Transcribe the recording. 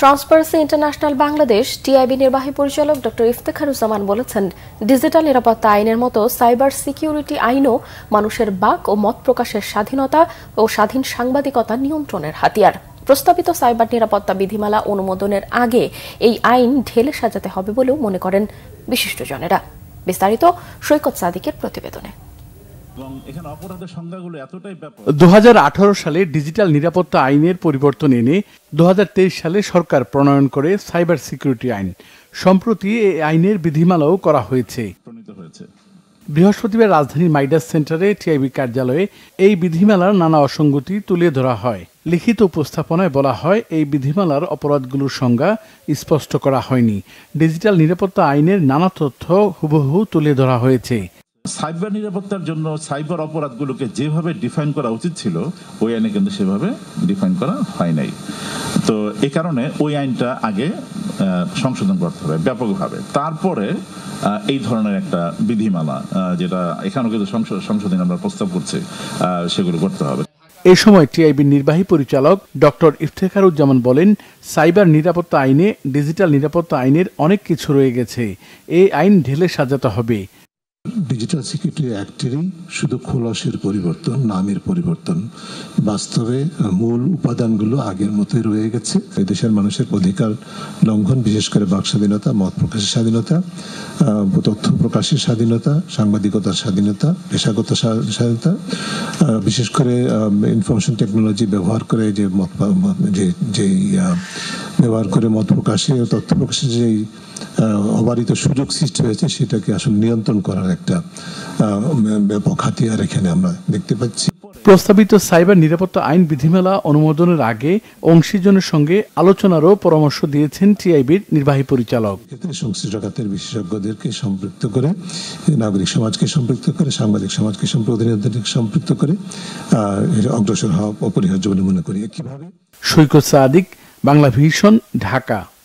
transparency international Bangladesh TIB নির্বাহী পরিচালক ড উজ্জামান বলেছেন ডিজিটাল নিরাপত্তা আইনের মতো সাইবার সিকিউরিটি আইনও মানুষের বাক ও মত প্রকাশের স্বাধীনতা ও স্বাধীন সাংবাদিকতা নিয়ন্ত্রণের হাতিয়ার প্রস্তাবিত সাইবার নিরাপত্তা বিধিমালা অনুমোদনের আগে এই আইন ঢেলে সাজাতে হবে বলেও মনে করেন বিশিষ্টজনেরা বিস্তারিত সৈকত সাদিকের প্রতিবেদনে এবং এখানে অপরাধের সংজ্ঞাগুলো এতটাই ব্যাপক দু সালে ডিজিটাল নিরাপত্তা আইনের পরিবর্তন এনে দু সালে সরকার প্রণয়ন করে সাইবার সিকিউরিটি আইন সম্প্রতি এই আইনের বিধিমালাও করা হয়েছে বৃহস্পতিবার রাজধানীর মাইডাস সেন্টারে টিআইবি কার্যালয়ে এই বিধিমালার নানা অসঙ্গতি তুলে ধরা হয় লিখিত উপস্থাপনায় বলা হয় এই বিধিমালার অপরাধগুলোর সংজ্ঞা স্পষ্ট করা হয়নি ডিজিটাল নিরাপত্তা আইনের নানা তথ্য হুবহু তুলে ধরা হয়েছে সাইবার নিরাপত্তার জন্য সাইবার অপরাধগুলোকে যেভাবে ডিফাইন করা উচিত ছিল ওই আইনে কিন্তু সেভাবে ডিফাইন করা হয় নাই তো এ কারণে ওই আইনটা আগে সংশোধন করতে হবে ব্যাপকভাবে তারপরে এই ধরনের একটা বিধিমালা যেটা এখানেও কিন্তু সংশোধন আমরা প্রস্তাব করছি সেগুলো করতে হবে এ সময় টিআইবির নির্বাহী পরিচালক ডক্টর ইফতেখারুজ্জামান বলেন সাইবার নিরাপত্তা আইনে ডিজিটাল নিরাপত্তা আইনের অনেক কিছু রয়ে গেছে এই আইন ঢেলে সাজাতে হবে ডিজিটাল সিকিউরিটি অ্যাক্টেরই শুধু খোলসের পরিবর্তন নামের পরিবর্তন বাস্তবে মূল উপাদানগুলো আগের মতোই রয়ে গেছে দেশের মানুষের অধিকার লঙ্ঘন বিশেষ করে বাক স্বাধীনতা মত প্রকাশের স্বাধীনতা তথ্য প্রকাশের স্বাধীনতা সাংবাদিকতার স্বাধীনতা পেশাগত স্বাধীনতা বিশেষ করে ইনফরমেশন টেকনোলজি ব্যবহার করে যে মত যে যেই ব্যবহার করে মত প্রকাশে তথ্য প্রকাশের যেই অবারিত সুযোগ সৃষ্টি হয়েছে সেটাকে আসলে নিয়ন্ত্রণ করার একটা ব্যাপক হাতিয়ার এখানে আমরা দেখতে পাচ্ছি প্রস্তাবিত সাইবার নিরাপত্তা আইন বিধিমালা অনুমোদনের আগে অংশীজনের সঙ্গে আলোচনারও পরামর্শ দিয়েছেন টিআইবির নির্বাহী পরিচালক ক্ষেত্রে সংশ্লিষ্ট খাতের বিশেষজ্ঞদেরকে সম্পৃক্ত করে নাগরিক সমাজকে সম্পৃক্ত করে সাংবাদিক সমাজকে প্রতিনিধিদেরকে সম্পৃক্ত করে অগ্রসর হওয়া অপরিহার্য বলে মনে করি কিভাবে সৈকত সাদিক বাংলা ভিশন ঢাকা